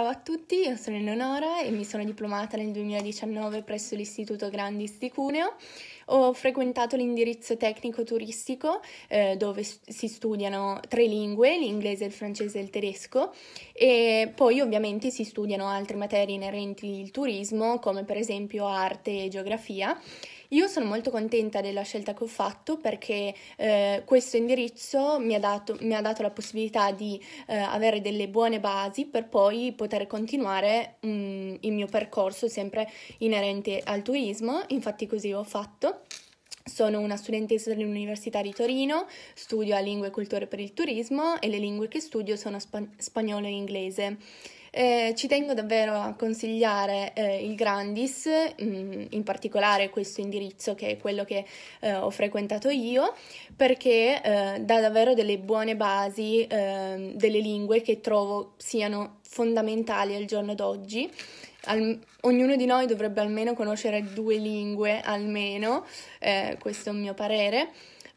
Ciao a tutti, io sono Eleonora e mi sono diplomata nel 2019 presso l'Istituto Grandis di Cuneo. Ho frequentato l'indirizzo tecnico turistico eh, dove si studiano tre lingue, l'inglese, il francese e il tedesco e poi ovviamente si studiano altre materie inerenti al turismo come per esempio arte e geografia io sono molto contenta della scelta che ho fatto perché eh, questo indirizzo mi ha, dato, mi ha, dato, la possibilità di eh, avere delle buone basi per poi poter continuare mh, mm, il mio percorso sempre inerente al turismo, infatti così ho fatto. Sono una studentessa dell'Università di Torino, studio a Lingue e Culture per il Turismo e le lingue che studio sono spa- spagnolo e inglese. Eh, ci tengo davvero a consigliare eh, il Grandis, mh, mm, in particolare questo indirizzo che è quello che eh, ho frequentato io, perché eh, dà davvero delle buone basi ehm, delle lingue che trovo siano fondamentali al giorno d'oggi. Al, ognuno di noi dovrebbe almeno conoscere due lingue, almeno, eh, questo è il mio parere.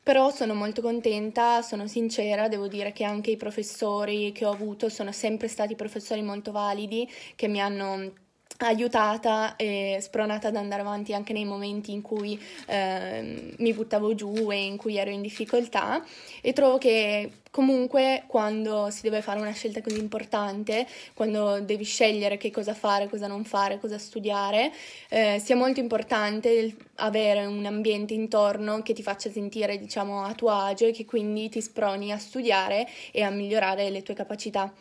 Però sono molto contenta, sono sincera, devo dire che anche i professori che ho avuto sono sempre stati professori molto validi che mi hanno aiutata e spronata ad andare avanti anche nei momenti in cui eh, mi buttavo giù e in cui ero in difficoltà e trovo che comunque quando si deve fare una scelta così importante, quando devi scegliere che cosa fare, cosa non fare, cosa studiare, eh, sia molto importante avere un ambiente intorno che ti faccia sentire diciamo a tuo agio e che quindi ti sproni a studiare e a migliorare le tue capacità.